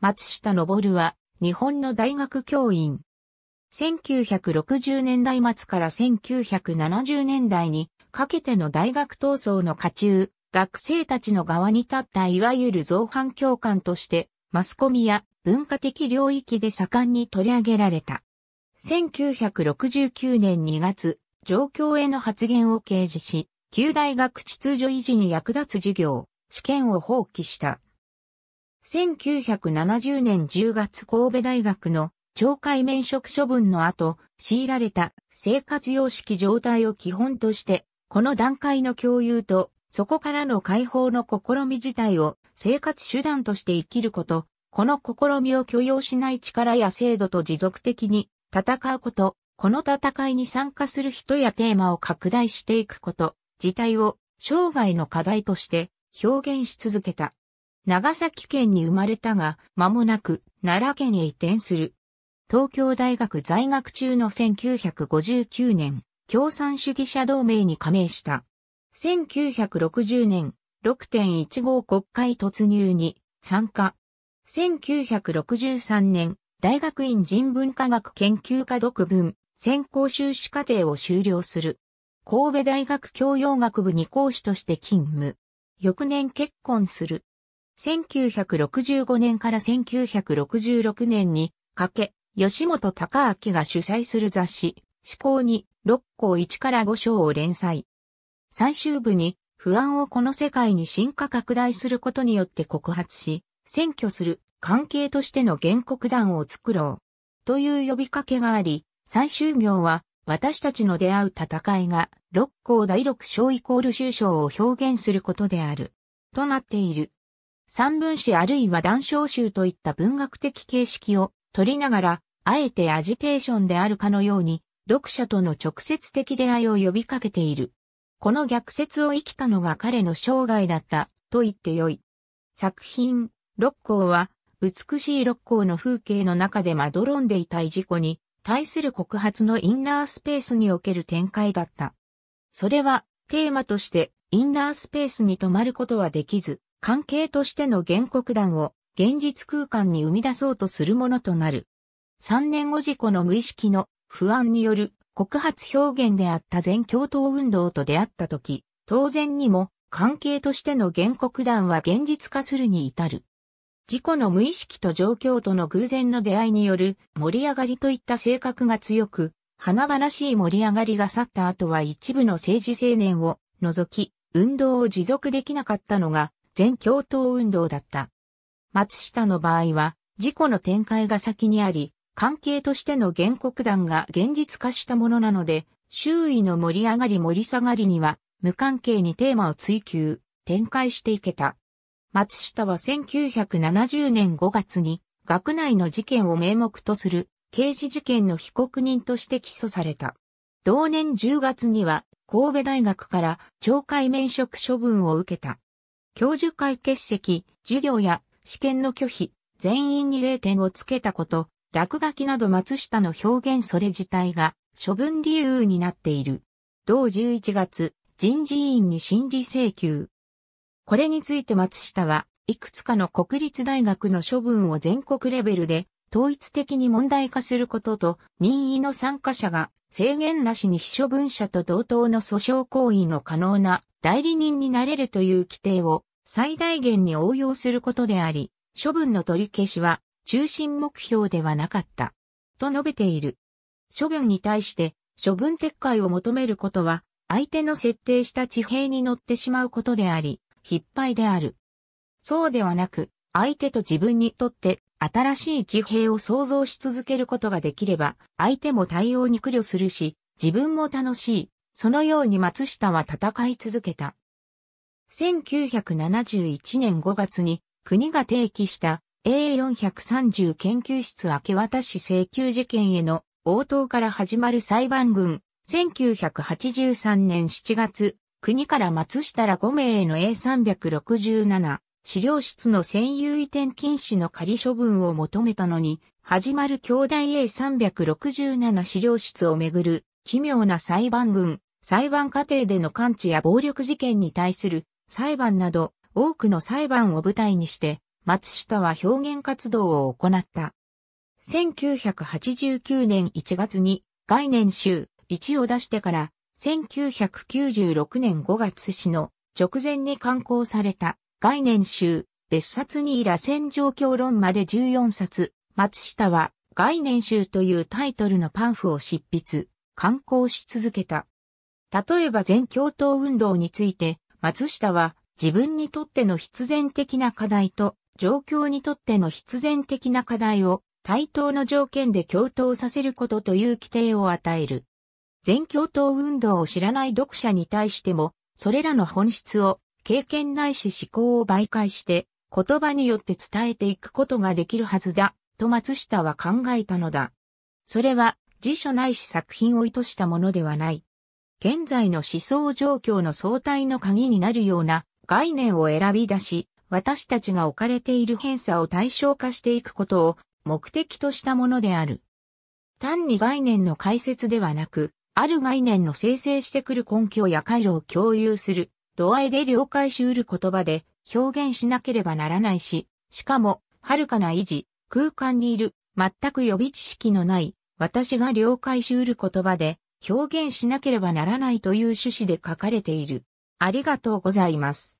松下昇は、日本の大学教員。1960年代末から1970年代にかけての大学闘争の下中、学生たちの側に立ったいわゆる造反教官として、マスコミや文化的領域で盛んに取り上げられた。1969年2月、状況への発言を掲示し、旧大学秩序維持に役立つ授業、試験を放棄した。1970年10月神戸大学の懲戒免職処分の後、強いられた生活様式状態を基本として、この段階の共有と、そこからの解放の試み自体を生活手段として生きること、この試みを許容しない力や制度と持続的に戦うこと、この戦いに参加する人やテーマを拡大していくこと、自体を生涯の課題として表現し続けた。長崎県に生まれたが、間もなく奈良県へ移転する。東京大学在学中の1959年、共産主義者同盟に加盟した。1960年、6.15国会突入に参加。1963年、大学院人文科学研究科独文、専攻修士課程を修了する。神戸大学教養学部に講師として勤務。翌年結婚する。1965年から1966年にかけ、吉本隆明が主催する雑誌、思考に6校1から5章を連載。最終部に不安をこの世界に進化拡大することによって告発し、選挙する関係としての原告団を作ろう。という呼びかけがあり、最終行は私たちの出会う戦いが六校第六章イコール終章を表現することである。となっている。三分子あるいは談笑集といった文学的形式を取りながら、あえてアジテーションであるかのように、読者との直接的出会いを呼びかけている。この逆説を生きたのが彼の生涯だったと言ってよい。作品、六甲は、美しい六甲の風景の中でまどろんでいたい事故に対する告発のインナースペースにおける展開だった。それはテーマとしてインナースペースに止まることはできず、関係としての原告団を現実空間に生み出そうとするものとなる。3年後事故の無意識の不安による告発表現であった全共闘運動と出会った時、当然にも関係としての原告団は現実化するに至る。事故の無意識と状況との偶然の出会いによる盛り上がりといった性格が強く、華々しい盛り上がりが去った後は一部の政治青年を除き、運動を持続できなかったのが全共闘運動だった。松下の場合は、事故の展開が先にあり、関係としての原告団が現実化したものなので、周囲の盛り上がり盛り下がりには、無関係にテーマを追求、展開していけた。松下は1970年5月に、学内の事件を名目とする、刑事事件の被告人として起訴された。同年10月には、神戸大学から懲戒免職処分を受けた。教授会欠席、授業や試験の拒否、全員に0点をつけたこと、落書きなど松下の表現それ自体が処分理由になっている。同11月、人事院に審理請求。これについて松下は、いくつかの国立大学の処分を全国レベルで統一的に問題化することと、任意の参加者が制限なしに非処分者と同等の訴訟行為の可能な代理人になれるという規定を最大限に応用することであり、処分の取り消しは中心目標ではなかった。と述べている。処分に対して処分撤回を求めることは相手の設定した地平に乗ってしまうことであり、失敗である。そうではなく、相手と自分にとって新しい地平を想像し続けることができれば、相手も対応に苦慮するし、自分も楽しい。そのように松下は戦い続けた。1971年5月に国が提起した A430 研究室明け渡し請求事件への応答から始まる裁判群、1983年7月、国から松下ら5名への A367 資料室の占有移転禁止の仮処分を求めたのに、始まる兄弟 A367 資料室をめぐる奇妙な裁判群、裁判過程での感知や暴力事件に対する裁判など多くの裁判を舞台にして、松下は表現活動を行った。1989年1月に概念集1を出してから、1996年5月市の直前に刊行された概念集別冊に螺旋状況論まで14冊、松下は概念集というタイトルのパンフを執筆、刊行し続けた。例えば全共闘運動について、松下は自分にとっての必然的な課題と状況にとっての必然的な課題を対等の条件で共闘させることという規定を与える。全共闘運動を知らない読者に対しても、それらの本質を経験ないし思考を媒介して言葉によって伝えていくことができるはずだ、と松下は考えたのだ。それは辞書ないし作品を意図したものではない。現在の思想状況の相対の鍵になるような概念を選び出し、私たちが置かれている偏差を対象化していくことを目的としたものである。単に概念の解説ではなく、ある概念の生成してくる根拠や回路を共有する、度合いで了解しうる言葉で表現しなければならないし、しかも、遥かな維持、空間にいる、全く予備知識のない、私が了解しうる言葉で表現しなければならないという趣旨で書かれている。ありがとうございます。